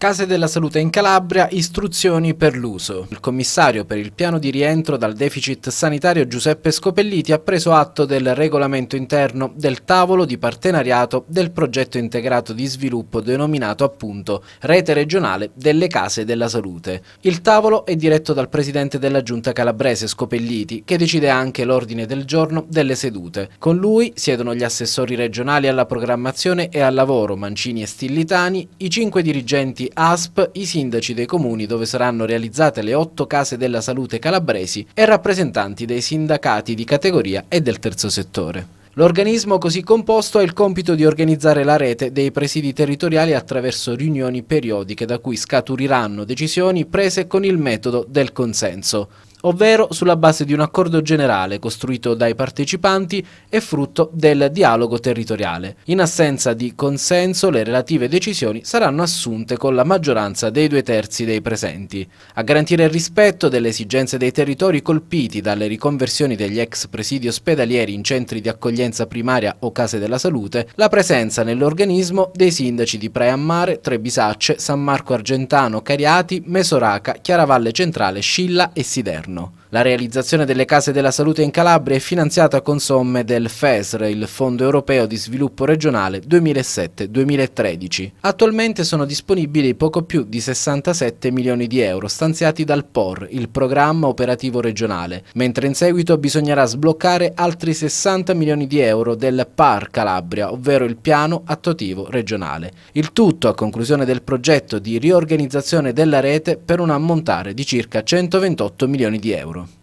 Case della salute in Calabria, istruzioni per l'uso. Il commissario per il piano di rientro dal deficit sanitario Giuseppe Scopelliti ha preso atto del regolamento interno del tavolo di partenariato del progetto integrato di sviluppo denominato appunto Rete regionale delle case della salute. Il tavolo è diretto dal presidente della giunta calabrese Scopelliti che decide anche l'ordine del giorno delle sedute. Con lui siedono gli assessori regionali alla programmazione e al lavoro Mancini e Stillitani, i cinque dirigenti ASP i sindaci dei comuni dove saranno realizzate le otto case della salute calabresi e rappresentanti dei sindacati di categoria e del terzo settore. L'organismo così composto ha il compito di organizzare la rete dei presidi territoriali attraverso riunioni periodiche da cui scaturiranno decisioni prese con il metodo del consenso ovvero sulla base di un accordo generale costruito dai partecipanti e frutto del dialogo territoriale. In assenza di consenso le relative decisioni saranno assunte con la maggioranza dei due terzi dei presenti. A garantire il rispetto delle esigenze dei territori colpiti dalle riconversioni degli ex presidi ospedalieri in centri di accoglienza primaria o case della salute, la presenza nell'organismo dei sindaci di Preammare, Trebisacce, San Marco Argentano, Cariati, Mesoraca, Chiaravalle Centrale, Scilla e Siderno governo. La realizzazione delle case della salute in Calabria è finanziata con somme del FESR, il Fondo Europeo di Sviluppo Regionale 2007-2013. Attualmente sono disponibili poco più di 67 milioni di euro stanziati dal POR, il Programma Operativo Regionale, mentre in seguito bisognerà sbloccare altri 60 milioni di euro del PAR Calabria, ovvero il Piano Attuativo Regionale. Il tutto a conclusione del progetto di riorganizzazione della rete per un ammontare di circa 128 milioni di euro di euro.